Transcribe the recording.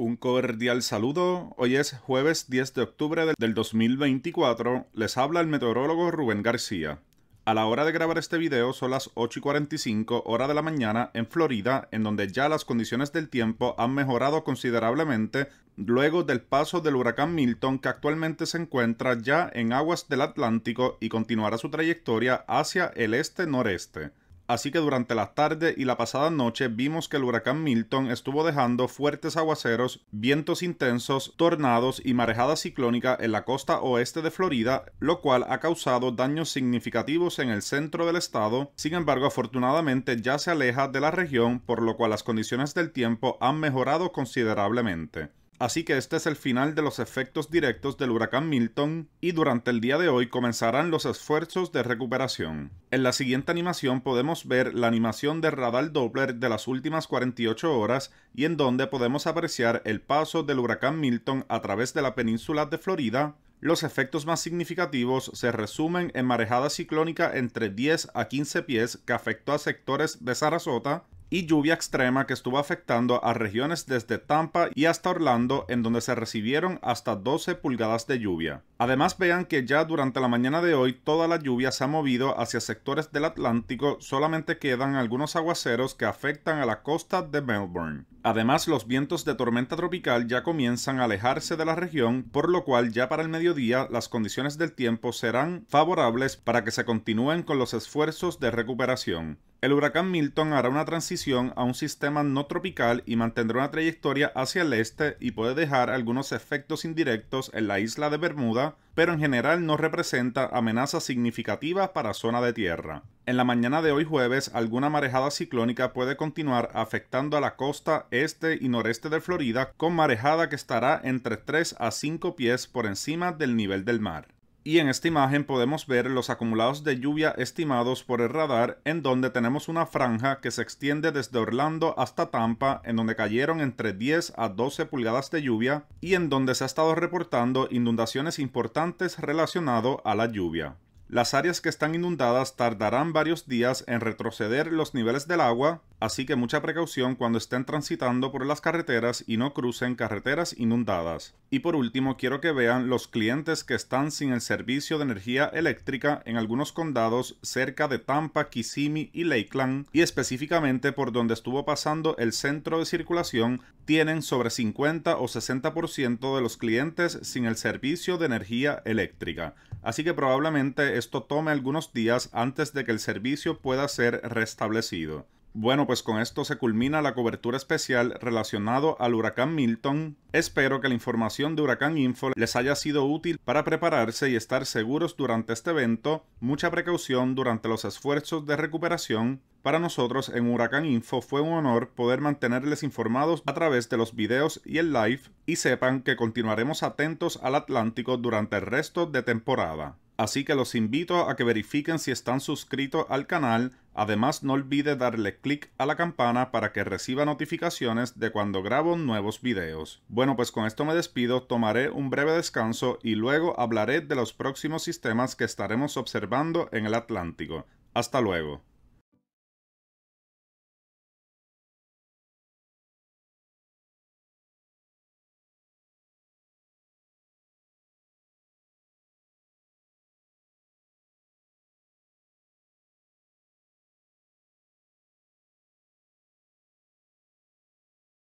Un cordial saludo. Hoy es jueves 10 de octubre del 2024. Les habla el meteorólogo Rubén García. A la hora de grabar este video son las 8 y 45 hora de la mañana en Florida, en donde ya las condiciones del tiempo han mejorado considerablemente luego del paso del huracán Milton que actualmente se encuentra ya en aguas del Atlántico y continuará su trayectoria hacia el este-noreste así que durante la tarde y la pasada noche vimos que el huracán Milton estuvo dejando fuertes aguaceros, vientos intensos, tornados y marejada ciclónica en la costa oeste de Florida, lo cual ha causado daños significativos en el centro del estado, sin embargo afortunadamente ya se aleja de la región por lo cual las condiciones del tiempo han mejorado considerablemente. Así que este es el final de los efectos directos del huracán Milton y durante el día de hoy comenzarán los esfuerzos de recuperación. En la siguiente animación podemos ver la animación de radar Doppler de las últimas 48 horas y en donde podemos apreciar el paso del huracán Milton a través de la península de Florida. Los efectos más significativos se resumen en marejada ciclónica entre 10 a 15 pies que afectó a sectores de Sarasota, y lluvia extrema que estuvo afectando a regiones desde Tampa y hasta Orlando en donde se recibieron hasta 12 pulgadas de lluvia. Además vean que ya durante la mañana de hoy toda la lluvia se ha movido hacia sectores del Atlántico, solamente quedan algunos aguaceros que afectan a la costa de Melbourne. Además, los vientos de tormenta tropical ya comienzan a alejarse de la región, por lo cual ya para el mediodía las condiciones del tiempo serán favorables para que se continúen con los esfuerzos de recuperación. El huracán Milton hará una transición a un sistema no tropical y mantendrá una trayectoria hacia el este y puede dejar algunos efectos indirectos en la isla de Bermuda, pero en general no representa amenazas significativas para zona de tierra. En la mañana de hoy jueves, alguna marejada ciclónica puede continuar afectando a la costa este y noreste de Florida con marejada que estará entre 3 a 5 pies por encima del nivel del mar y en esta imagen podemos ver los acumulados de lluvia estimados por el radar en donde tenemos una franja que se extiende desde Orlando hasta Tampa en donde cayeron entre 10 a 12 pulgadas de lluvia y en donde se ha estado reportando inundaciones importantes relacionado a la lluvia. Las áreas que están inundadas tardarán varios días en retroceder los niveles del agua así que mucha precaución cuando estén transitando por las carreteras y no crucen carreteras inundadas. Y por último, quiero que vean los clientes que están sin el servicio de energía eléctrica en algunos condados cerca de Tampa, Kissimmee y Lakeland, y específicamente por donde estuvo pasando el centro de circulación, tienen sobre 50 o 60% de los clientes sin el servicio de energía eléctrica. Así que probablemente esto tome algunos días antes de que el servicio pueda ser restablecido. Bueno, pues con esto se culmina la cobertura especial relacionado al huracán Milton. Espero que la información de Huracán Info les haya sido útil para prepararse y estar seguros durante este evento. Mucha precaución durante los esfuerzos de recuperación. Para nosotros en Huracán Info fue un honor poder mantenerles informados a través de los videos y el live y sepan que continuaremos atentos al Atlántico durante el resto de temporada así que los invito a que verifiquen si están suscritos al canal, además no olvide darle clic a la campana para que reciba notificaciones de cuando grabo nuevos videos. Bueno pues con esto me despido, tomaré un breve descanso y luego hablaré de los próximos sistemas que estaremos observando en el Atlántico. Hasta luego.